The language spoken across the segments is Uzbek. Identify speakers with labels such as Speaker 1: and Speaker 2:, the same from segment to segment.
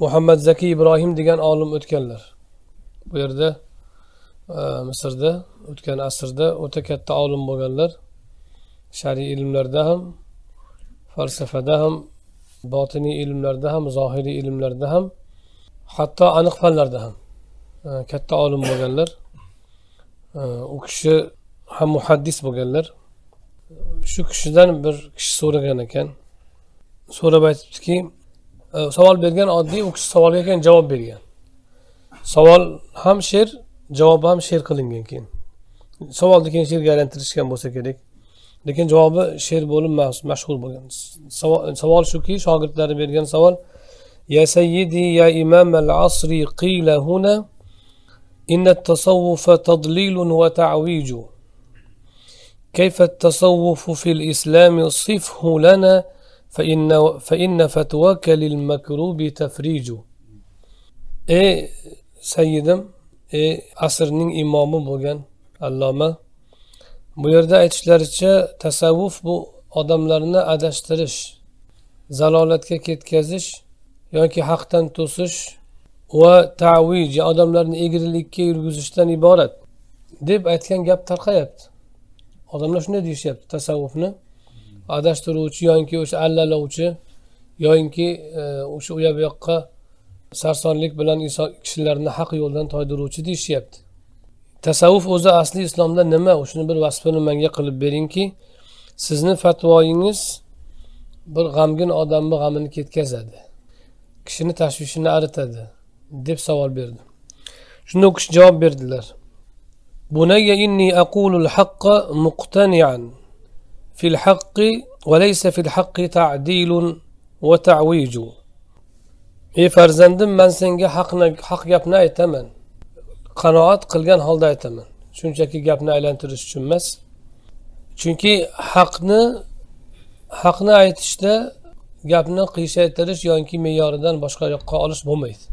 Speaker 1: muhammad zakiy ibrohim degan olim o'tganlar bu yerda e, misrda o'tgan asrda o'ta katta olim bo'lganlar shariy ilmlarda ham falsafada ham botiniy ilmlarda ham zohiriy ilmlarda ham hatto aniq fanlarda ham e, katta olim bo'lganlar e, u kishi ham muhaddis bo'lganlar shu kishidan bir kishi so'ragan ekan so'rab aytibdiki savol bergan oddiy u kishi savolga keyin javob bergan savol ham she'r javobi ham she'r qilingan keyin savolni keyin she'rga aylantirishgan bo'lsa kerak lekin javobi she'r bo'lib mashhur bo'lgan savol shuki shogirdlari bergan savol ya يا سيدي يا إمام العصر قيل tasawwuf tadlilun التصوف تضليل وتعويج كيف التصوف في الإسلام صفه لنا فإن, فإن فتواك للمكروب تفريج ey sayyidim ey asrning imomi bo'lgan alloma bu yerda aytishlaricha tasavvuf bu odamlarni adashtirish zalolatga ketkazish yoki haqdan to'sish va tavij odamlarni egrilikka yurgizishdan iborat deb aytgan gap tarqayapti odamlar shunday deyishyapti tasavvufni adashtiruvchi yoki o'sha allalovchi yoyinki e, o'sha u yoq bu yoqqa sarsonlik bilan inson kishilarni haq yo'ldan toydiruvchi deyishyapti tasavvuf o'zi asli islomda nima o'shani bir vasfini manga qilib beringki sizni fatvoyingiz bir g'amgin odamni g'amini ketkazadi kishini tashvishini aritadi deb savol berdi shunda u kishi javob berdilar inni aqulul muqtanian في الحق وليس في الحق تعديل وتعويج ey farzandim man senga haqni haq gapni aytaman qanoat qilgan holda aytaman shunchaki gapni aylantirish uchun emas chunki haqni haqni aytishda gapni qiyshaytirish yoki me'yoridan boshqa yoqqa olish bo'lmaydi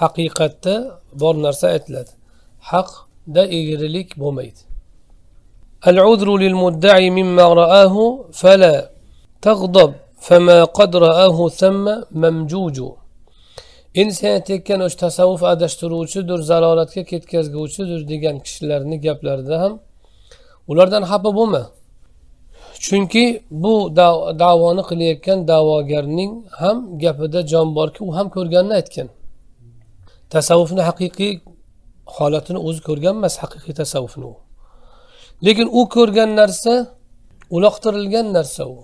Speaker 1: haqiqatda bor narsa aytiladi haqda egrilik bo'lmaydi العذر للمدعي مما رآه فلا تغضب فما قد رآه ثم ممجوج inson tekkan o'sha tasavvuf adashtiruvchidir zalolatga ketkazguvchidir degan kishilarni gaplarida ham ulardan xafa بوما chunki bu davoni qilayotgan da'vogarning ham gapida jon borki u ham ko'rganini aytgan tasavvufni haqiqiy holatini o'zi ko'rgan emas haqiqiy tasavvufni u lekin u ko'rgan narsa uloqtirilgan narsa u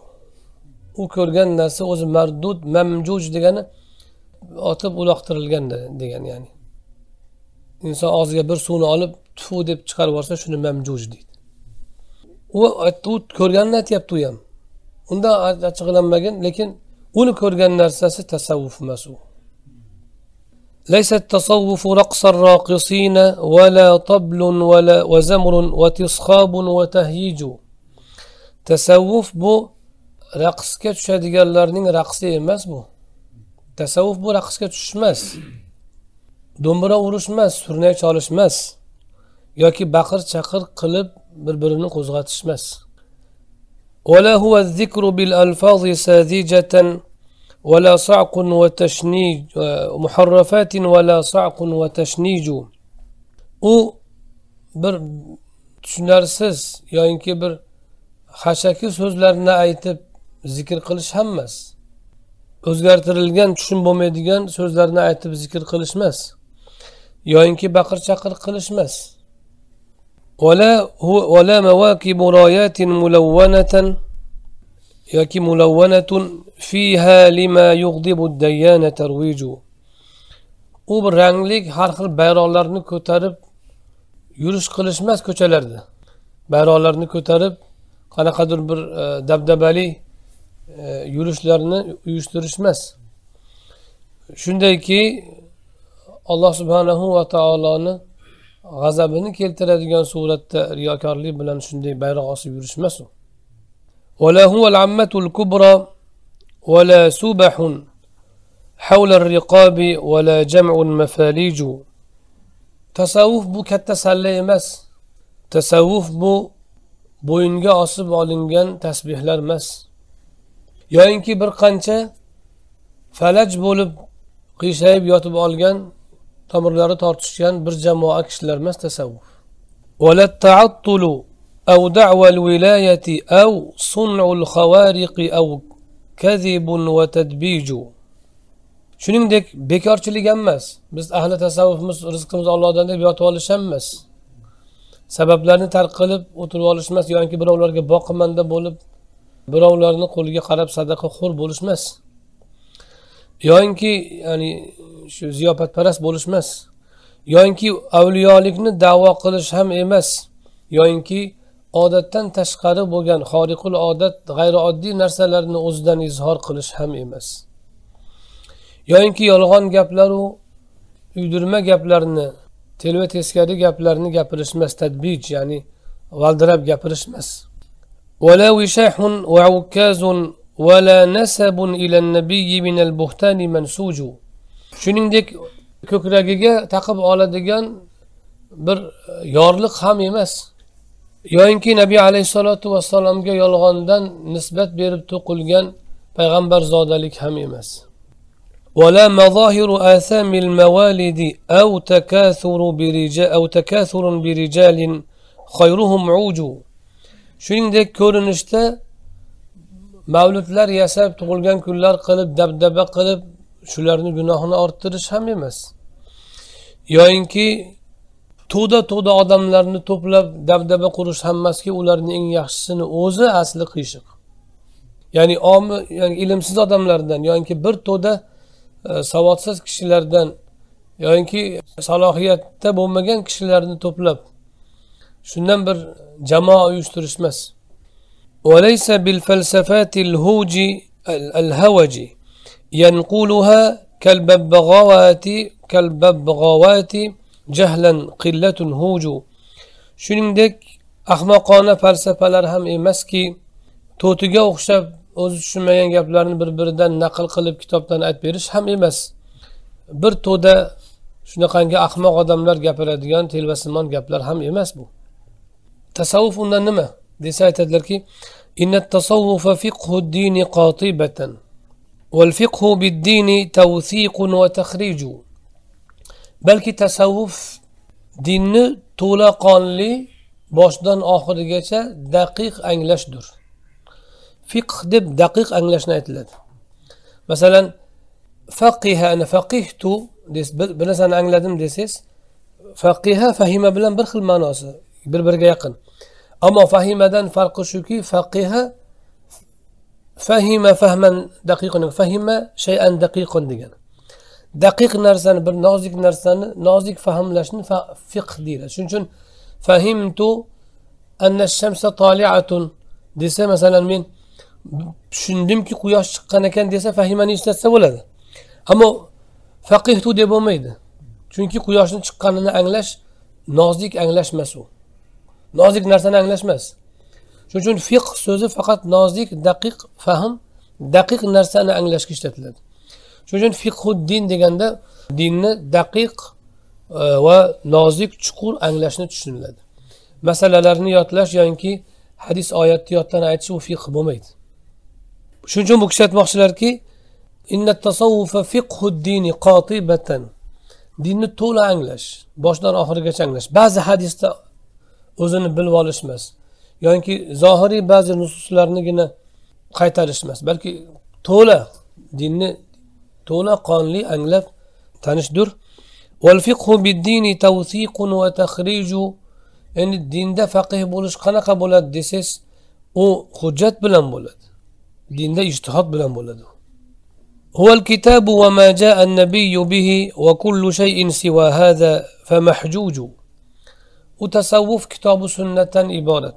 Speaker 1: u ko'rgan narsa o'zi mardud mamjuj degani otib uloqtirilgan degani ya'ni inson og'ziga bir suvni olib tfu deb chiqarib yuborsa shuni mamjuj deydi u u ko'rganini aytyapti u ham undan achchig'lanmagin lekin uni ko'rgan narsasi tasavvuf emas u ليس التصوف رقص الراقصين ولا طبل ولا وزمر وتصخاب وتهيج تسوف بو رقص كتشا ديالارنين رقصي ماس بو تسوف بو رقص كتش مس دومبرا ورش مس سرنا تشالش مس يوكي بقر تشاخر قلب بربرنو قزغاتش مس ولا هو الذكر بالالفاظ ساذجه ولا صعق وتشنيج محرفات ولا صعق وتشنيج u bir tushunarsiz yoyinki bir hashaki so'zlarni aytib zikr qilish ham emas o'zgartirilgan tushun bo'lmaydigan so'zlarni aytib zikr qilish emas yoyinki baqir chaqir qilish emas ولا هو ولا مواكب رايات ملونة yoki mulavvanatun fiha lima yug'dibu dayyana tarviju u bir rangli har xil bayroqlarni ko'tarib yurish qilish emas ko'chalarda bayroqlarni ko'tarib qanaqadir bir e, dabdabali e, yurishlarni uyushtirish emas shundayki alloh subhanahu va taoloni g'azabini keltiradigan suratda riyokorlik bilan shunday bayroq osib yurish emas u ولا هو العمة الكبرى ولا سبح حول الرقاب ولا جمع المفاليج تصوف بو كتسلى مس تصوف بو بوينجا أصب علنجان تسبيح لرمس يعني بر قنشة فلج بولب قيشايب ياتب علنجان تمر لارت برجا جماعة كشلرمس تصوف ولا التعطل أو دعوى الولاية أو صنع الخوارق أو كذب وتدبيج shuningdek bekorchilik ham emas biz ahli tasavvufimiz rizqimizni ollohdan deb yotib olish ham emas sabablarni tark qilib o'tirib olish emas yoki birovlarga boqimanda bo'lib birovlarni qo'liga qarab sadaqa xo'r bo'lish emas yoinki ya'ni shu ziyofatparast bo'lish emas yoki avliyolikni davo qilish ham emas yoki odatdan tashqari bo'lgan xoriqul odat g'ayrioddiy narsalarni o'zidan izhor qilish ham emas yoyinki yolg'on gaplaru uydirma gaplarni telva teskari gaplarni gapirish emas tadbij ya'ni valdirab gapirish emas ولا وشاح وعكاز ولا نسب إلى النبي من البهتان منسوج shuningdek ko'kragiga taqib oladigan bir e, yorliq ham emas yoyinki nabiy alayhissalotu vassalomga yolg'ondan nisbat berib to'qilgan payg'ambar zodalik ham emas ولا مظاهر آثام الموالد أو تكاثر برجال أو تكاثر برجال خيرهم عوج shuningdek ko'rinishda mavludlar ياساب tug'ilgan kunlar qilib dabdaba qilib shularni gunohini orttirish هم emas يوينكي to'da to'da odamlarni to'plab dabdaba qurish hammasiga ularni eng yaxshisini o'zi asli qiyshiq ya'ni omi yani ilmsiz odamlardan yoinki bir to'da e, savodsiz kishilardan yoinki salohiyatda bo'lmagan kishilarni to'plab shundan bir jamoa uyushtirish emas وليس بالفلسفات الهوج الهوج ينقولها كالببغاوات كالببغاوات jahlan qillatun huju shuningdek ahmoqona falsafalar ham emaski to'tiga o'xshab o'zi tushunmagan gaplarni bir biridan naql qilib kitobdan aytib berish ham emas bir to'da shunaqangi ahmoq odamlar gapiradigan telbasimon gaplar ham emas bu tasavvuf undan nima desa aytadilarki tasavvuf balki tasavvuf dinni to'laqonli boshidan oxirigacha daqiq anglashdir fiqh deb daqiq anglashni aytiladi masalan faqiha ana faqihtu bir narsani angladim desangiz faqiha fahima bilan bir xil ma'nosi bir biriga yaqin ammo fahimadan farqi shuki faqiha fahima fahman daqiqun fahima shayan daqiqun degani daqiq narsani bir nozik narsani nozik fahmlashni fiq deyiladi shuning uchun fahimtu anna shamsa toliatun desa masalan men tushundimki quyosh chiqqan ekan desa fahimani ishlatsa bo'ladi ammo faqihtu deb bo'lmaydi chunki quyoshni chiqqanini anglash nozik anglash emas u nozik narsani anglash emas shuning uchun fiq so'zi faqat nozik daqiq fahm daqiq narsani anglashga ishlatiladi shuning uchun fiqhuddin deganda dinni daqiq e, va nozik chuqur anglashni tushuniladi masalalarni yodlash yoki hadis oyatni yoddan aytish u fiq bo'lmaydi shuning uchun bu kishi aytmoqchilarki dinni to'la anglash boshidan oxirigacha anglash ba'zi hadisda o'zini bilib olish emas yoki zohiriy ba'zi nususlarnigina qaytarish emas balki to'la dinni تونا قانلي أنجلف تنشدر والفقه بالدين توثيق وتخريج إن الدين ده فقه بولش قنقة بولد ديسيس او خجات بلن بولد دين ده اجتهاد بلن بولد هو الكتاب وما جاء النبي به وكل شيء سوى هذا فمحجوج وتصوف كتاب سنة إبادة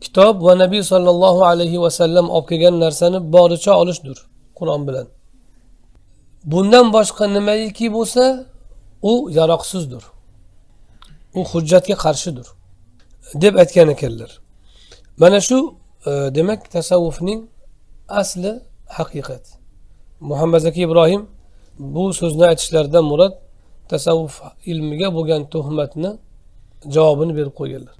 Speaker 1: كتاب ونبي صلى الله عليه وسلم أبكي جنر سنب بارچا علش دور قرآن بلند bundan boshqa nimaiki bo'lsa u yaroqsizdir u hujjatga qarshidir deb aytgan ekanlar mana shu e, demak tasavvufning asli haqiqat muhammad zaki ibrohim bu so'zni aytishlaridan murod tasavvuf ilmiga bo'lgan tuhmatni javobini berib qo'yganlar